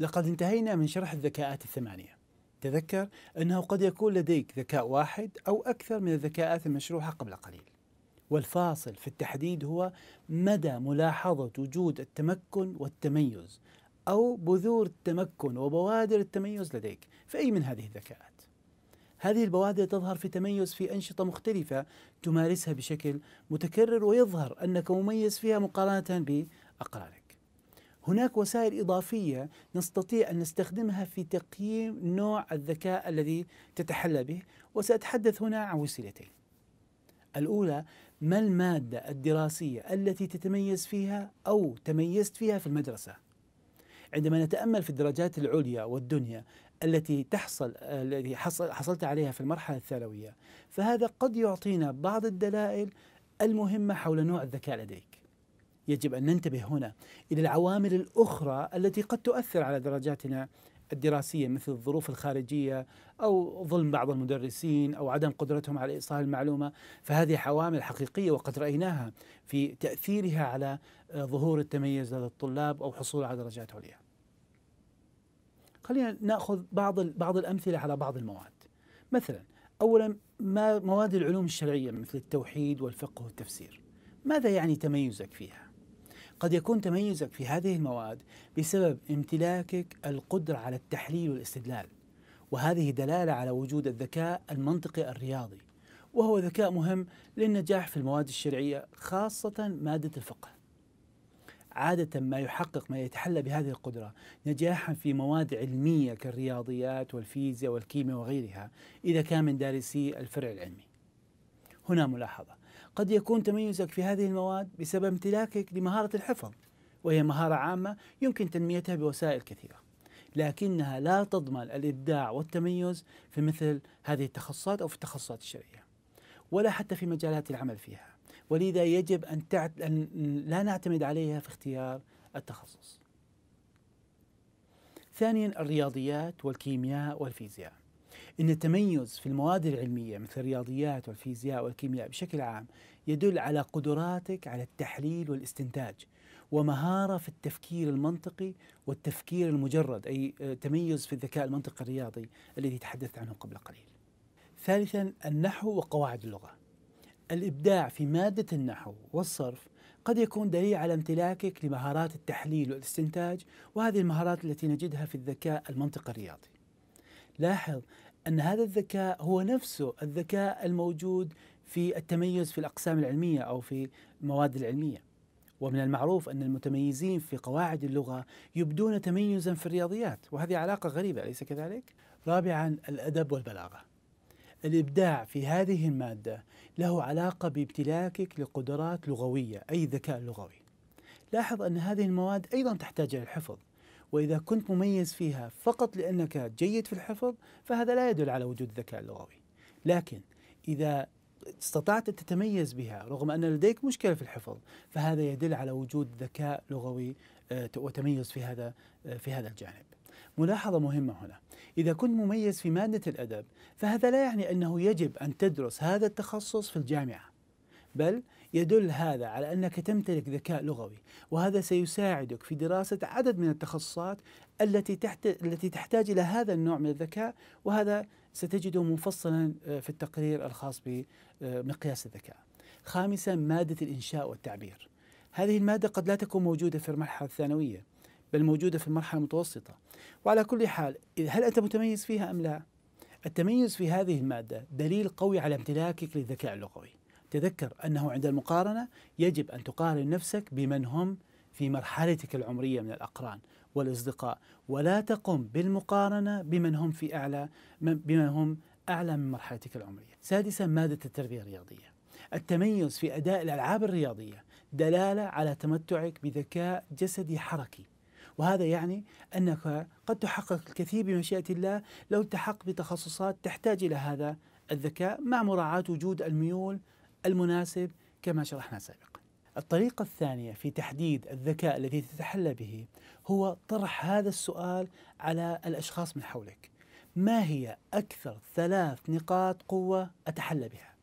لقد انتهينا من شرح الذكاءات الثمانية تذكر أنه قد يكون لديك ذكاء واحد أو أكثر من الذكاءات المشروحة قبل قليل والفاصل في التحديد هو مدى ملاحظة وجود التمكن والتميز أو بذور التمكن وبوادر التميز لديك في أي من هذه الذكاءات هذه البوادر تظهر في تميز في أنشطة مختلفة تمارسها بشكل متكرر ويظهر أنك مميز فيها مقارنة بأقرانك هناك وسائل إضافية نستطيع أن نستخدمها في تقييم نوع الذكاء الذي تتحلى به وسأتحدث هنا عن وسيلتين الأولى ما المادة الدراسية التي تتميز فيها أو تميزت فيها في المدرسة عندما نتأمل في الدرجات العليا والدنيا التي تحصل التي حصل حصلت عليها في المرحلة الثانوية فهذا قد يعطينا بعض الدلائل المهمة حول نوع الذكاء لديك يجب أن ننتبه هنا إلى العوامل الأخرى التي قد تؤثر على درجاتنا الدراسية مثل الظروف الخارجية أو ظلم بعض المدرسين أو عدم قدرتهم على إيصال المعلومة فهذه عوامل حقيقية وقد رأيناها في تأثيرها على آه، ظهور التميز لدى الطلاب أو حصول على درجات عليا خلينا نأخذ بعض, بعض الأمثلة على بعض المواد مثلا أولا ما مواد العلوم الشرعية مثل التوحيد والفقه والتفسير ماذا يعني تميزك فيها؟ قد يكون تميزك في هذه المواد بسبب امتلاكك القدرة على التحليل والاستدلال وهذه دلالة على وجود الذكاء المنطقي الرياضي وهو ذكاء مهم للنجاح في المواد الشرعية خاصة مادة الفقه عادة ما يحقق ما يتحلى بهذه القدرة نجاحا في مواد علمية كالرياضيات والفيزياء والكيمياء وغيرها إذا كان من دارسي الفرع العلمي هنا ملاحظة قد يكون تميزك في هذه المواد بسبب امتلاكك لمهارة الحفظ وهي مهارة عامة يمكن تنميتها بوسائل كثيرة لكنها لا تضمن الإبداع والتميز في مثل هذه التخصصات أو في التخصصات الشرعية ولا حتى في مجالات العمل فيها ولذا يجب أن, تعت... أن لا نعتمد عليها في اختيار التخصص ثانيا الرياضيات والكيمياء والفيزياء إن التميز في المواد العلمية مثل الرياضيات والفيزياء والكيمياء بشكل عام يدل على قدراتك على التحليل والاستنتاج ومهارة في التفكير المنطقي والتفكير المجرد أي آه، تميز في الذكاء المنطقي الرياضي الذي تحدثت عنه قبل قليل ثالثا النحو وقواعد اللغة الإبداع في مادة النحو والصرف قد يكون دليل على امتلاكك لمهارات التحليل والاستنتاج وهذه المهارات التي نجدها في الذكاء المنطقي الرياضي لاحظ أن هذا الذكاء هو نفسه الذكاء الموجود في التميز في الأقسام العلمية أو في المواد العلمية ومن المعروف أن المتميزين في قواعد اللغة يبدون تميزا في الرياضيات وهذه علاقة غريبة أليس كذلك؟ رابعا الأدب والبلاغة الإبداع في هذه المادة له علاقة بامتلاكك لقدرات لغوية أي ذكاء لغوي لاحظ أن هذه المواد أيضا تحتاج إلى الحفظ وإذا كنت مميز فيها فقط لأنك جيد في الحفظ فهذا لا يدل على وجود ذكاء لغوي لكن إذا استطعت أن تتميز بها رغم أن لديك مشكلة في الحفظ فهذا يدل على وجود ذكاء لغوي آه، وتميز في هذا آه، في هذا الجانب ملاحظة مهمة هنا إذا كنت مميز في مادة الأدب فهذا لا يعني أنه يجب أن تدرس هذا التخصص في الجامعة بل يدل هذا على انك تمتلك ذكاء لغوي وهذا سيساعدك في دراسه عدد من التخصصات التي تحت التي تحتاج الى هذا النوع من الذكاء وهذا ستجده مفصلا آه، في التقرير الخاص بمقياس آه، الذكاء. خامسا ماده الانشاء والتعبير. هذه الماده قد لا تكون موجوده في المرحله الثانويه بل موجوده في المرحله المتوسطه. وعلى كل حال هل انت متميز فيها ام لا؟ التميز في هذه الماده دليل قوي على امتلاكك للذكاء اللغوي. تذكر أنه عند المقارنة يجب أن تقارن نفسك بمن هم في مرحلتك العمرية من الأقران والأصدقاء ولا تقم بالمقارنة بمن هم في أعلى بمن هم أعلى من مرحلتك العمرية سادسا مادة التربية الرياضية التميز في أداء الألعاب الرياضية دلالة على تمتعك بذكاء جسدي حركي وهذا يعني أنك قد تحقق الكثير بمشيئة الله لو التحقت بتخصصات تحتاج إلى هذا الذكاء مع مراعاة وجود الميول المناسب كما شرحنا سابقا. الطريقة الثانية في تحديد الذكاء الذي تتحلى به هو طرح هذا السؤال على الأشخاص من حولك. ما هي أكثر ثلاث نقاط قوة أتحلى بها؟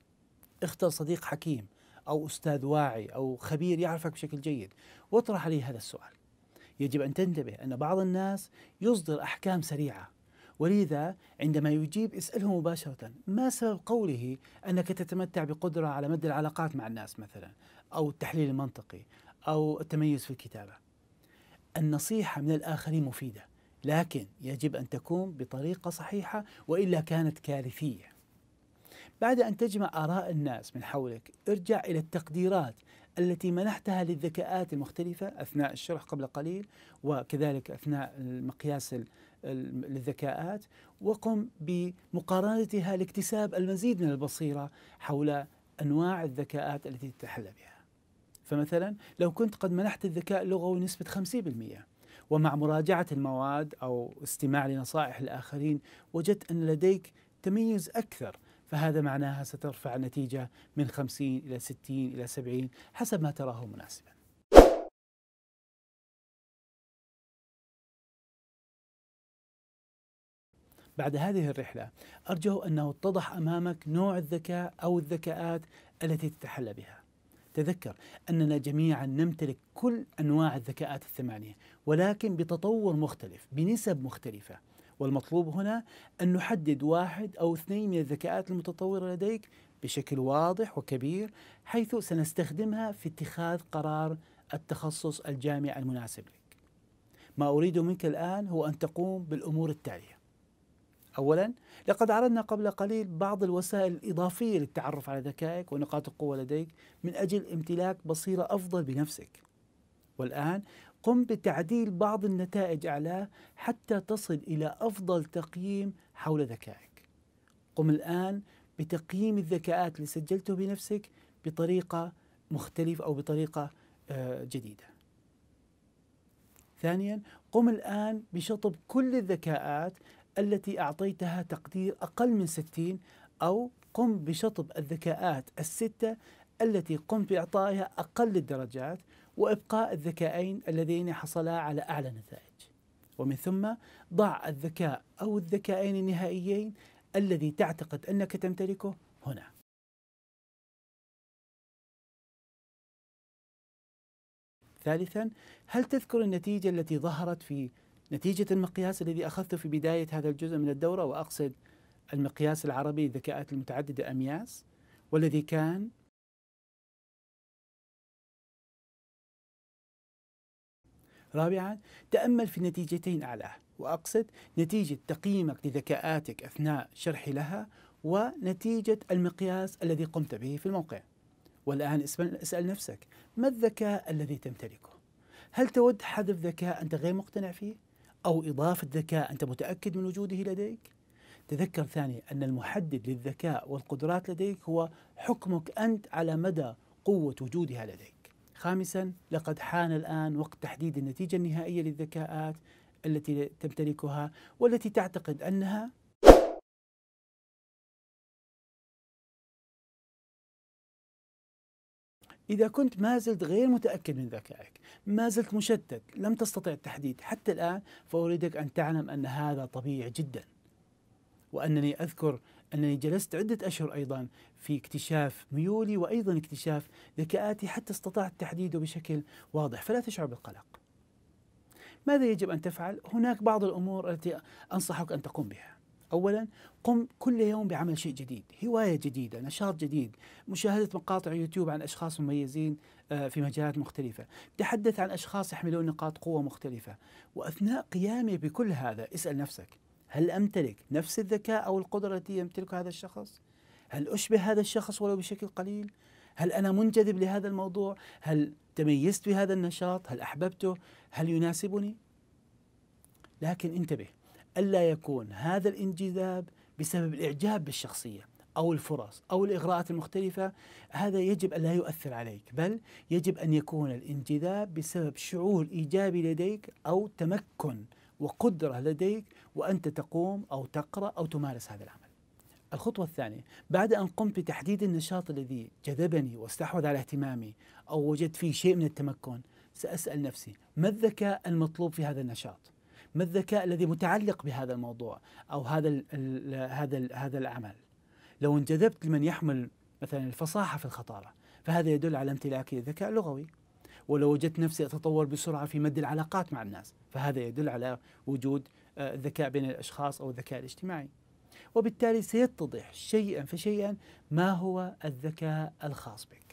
اختر صديق حكيم أو أستاذ واعي أو خبير يعرفك بشكل جيد واطرح عليه هذا السؤال. يجب أن تنتبه أن بعض الناس يصدر أحكام سريعة ولذا عندما يجيب اسأله مباشرة ما سبب قوله أنك تتمتع بقدرة على مد العلاقات مع الناس مثلا أو التحليل المنطقي أو التميز في الكتابة النصيحة من الآخرين مفيدة لكن يجب أن تكون بطريقة صحيحة وإلا كانت كارثية بعد أن تجمع آراء الناس من حولك ارجع إلى التقديرات التي منحتها للذكاءات المختلفة أثناء الشرح قبل قليل وكذلك أثناء المقياس للذكاءات وقم بمقارنتها لاكتساب المزيد من البصيرة حول أنواع الذكاءات التي تتحلى بها فمثلا لو كنت قد منحت الذكاء اللغوي نسبة 50% ومع مراجعة المواد أو استماع لنصائح الآخرين وجدت أن لديك تميز أكثر فهذا معناها سترفع النتيجة من 50 إلى 60 إلى 70 حسب ما تراه مناسباً بعد هذه الرحلة أرجو أنه اتضح أمامك نوع الذكاء أو الذكاءات التي تتحلى بها تذكر أننا جميعا نمتلك كل أنواع الذكاءات الثمانية ولكن بتطور مختلف بنسب مختلفة والمطلوب هنا أن نحدد واحد أو اثنين من الذكاءات المتطورة لديك بشكل واضح وكبير حيث سنستخدمها في اتخاذ قرار التخصص الجامعي المناسب لك ما أريد منك الآن هو أن تقوم بالأمور التالية أولا لقد عرضنا قبل قليل بعض الوسائل الإضافية للتعرف على ذكائك ونقاط القوة لديك من أجل امتلاك بصيرة أفضل بنفسك والآن قم بتعديل بعض النتائج أعلاه حتى تصل إلى أفضل تقييم حول ذكائك قم الآن بتقييم الذكاءات اللي سجلته بنفسك بطريقة مختلفة أو بطريقة آه، جديدة ثانيا قم الآن بشطب كل الذكاءات التي أعطيتها تقدير أقل من 60 أو قم بشطب الذكاءات الستة التي قمت بإعطائها أقل الدرجات وإبقاء الذكائين اللذين حصلا على أعلى نتائج ومن ثم ضع الذكاء أو الذكائين النهائيين الذي تعتقد أنك تمتلكه هنا ثالثا هل تذكر النتيجة التي ظهرت في نتيجة المقياس الذي أخذته في بداية هذا الجزء من الدورة وأقصد المقياس العربي الذكاءات المتعددة أمياس والذي كان رابعا تأمل في نتيجتين أعلاه وأقصد نتيجة تقييمك لذكاءاتك أثناء شرحي لها ونتيجة المقياس الذي قمت به في الموقع والآن اسأل نفسك ما الذكاء الذي تمتلكه؟ هل تود حذف ذكاء أنت غير مقتنع فيه؟ أو إضافة ذكاء أنت متأكد من وجوده لديك تذكر ثاني أن المحدد للذكاء والقدرات لديك هو حكمك أنت على مدى قوة وجودها لديك خامسا لقد حان الآن وقت تحديد النتيجة النهائية للذكاءات التي تمتلكها والتي تعتقد أنها إذا كنت ما زلت غير متأكد من ذكائك ما زلت مشتت لم تستطع التحديد حتى الآن فأريدك أن تعلم أن هذا طبيعي جدا وأنني أذكر أنني جلست عدة أشهر أيضا في اكتشاف ميولي وأيضا اكتشاف ذكاءاتي حتى استطعت تحديده بشكل واضح فلا تشعر بالقلق ماذا يجب أن تفعل؟ هناك بعض الأمور التي أنصحك أن تقوم بها اولا قم كل يوم بعمل شيء جديد هوايه جديده نشاط جديد مشاهده مقاطع يوتيوب عن اشخاص مميزين آه، في مجالات مختلفه تحدث عن اشخاص يحملون نقاط قوه مختلفه واثناء قيامي بكل هذا اسال نفسك هل امتلك نفس الذكاء او القدره التي يمتلكها هذا الشخص هل اشبه هذا الشخص ولو بشكل قليل هل انا منجذب لهذا الموضوع هل تميزت بهذا النشاط هل احببته هل يناسبني لكن انتبه ألا يكون هذا الانجذاب بسبب الإعجاب بالشخصية أو الفرص أو الإغراءات المختلفة هذا يجب أن لا يؤثر عليك بل يجب أن يكون الانجذاب بسبب شعور إيجابي لديك أو تمكن وقدرة لديك وأنت تقوم أو تقرأ أو تمارس هذا العمل الخطوة الثانية بعد أن قمت بتحديد النشاط الذي جذبني واستحوذ على اهتمامي أو وجدت فيه شيء من التمكن سأسأل نفسي ما الذكاء المطلوب في هذا النشاط ما الذكاء الذي متعلق بهذا الموضوع او هذا ال الـ هذا ال هذا العمل لو انجذبت لمن يحمل مثلا الفصاحه في الخطاره فهذا يدل على امتلاكي الذكاء اللغوي ولو وجدت نفسي اتطور بسرعه في مد العلاقات مع الناس فهذا يدل على وجود الذكاء آه، بين الاشخاص او الذكاء الاجتماعي وبالتالي سيتضح شيئا فشيئا ما هو الذكاء الخاص بك